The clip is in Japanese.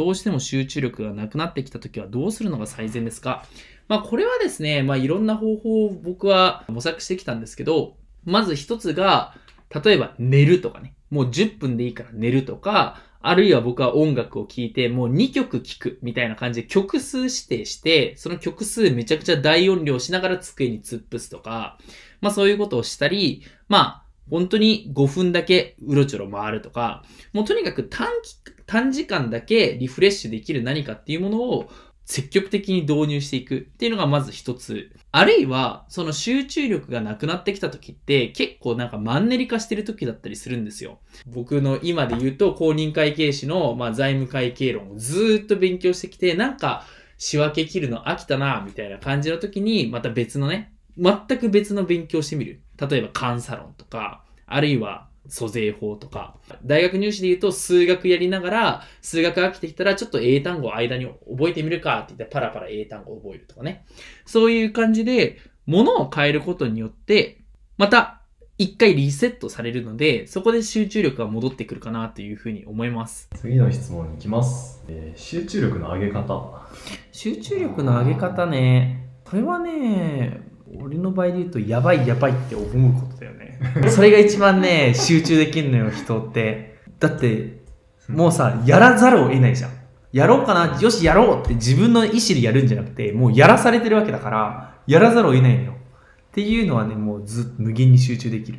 どうしても集中力がなくなってきた時はどうするのが最善ですかまあこれはですね、まあいろんな方法を僕は模索してきたんですけど、まず一つが、例えば寝るとかね、もう10分でいいから寝るとか、あるいは僕は音楽を聴いて、もう2曲聴くみたいな感じで曲数指定して、その曲数めちゃくちゃ大音量しながら机に突っ伏すとか、まあそういうことをしたり、まあ本当に5分だけうろちょろ回るとか、もうとにかく短期、短時間だけリフレッシュできる何かっていうものを積極的に導入していくっていうのがまず一つ。あるいは、その集中力がなくなってきた時って結構なんかマンネリ化してる時だったりするんですよ。僕の今で言うと公認会計士の、まあ、財務会計論をずっと勉強してきて、なんか仕分け切るの飽きたな、みたいな感じの時に、また別のね、全く別の勉強してみる。例えば、監査論とか、あるいは、租税法とか、大学入試で言うと数学やりながら、数学飽きてきたらちょっと英単語を間に覚えてみるかって言ってパラパラ英単語を覚えるとかね。そういう感じで、物を変えることによって、また一回リセットされるので、そこで集中力が戻ってくるかなというふうに思います。次の質問に行きます。えー、集中力の上げ方。集中力の上げ方ね、これはね、俺の場合で言うと、やばいやばいって思うことだよね。それが一番ね、集中できるのよ、人って。だって、もうさ、やらざるを得ないじゃん。やろうかな、よし、やろうって自分の意思でやるんじゃなくて、もうやらされてるわけだから、やらざるを得ないのよ。っていうのはね、もうずっと無限に集中できる。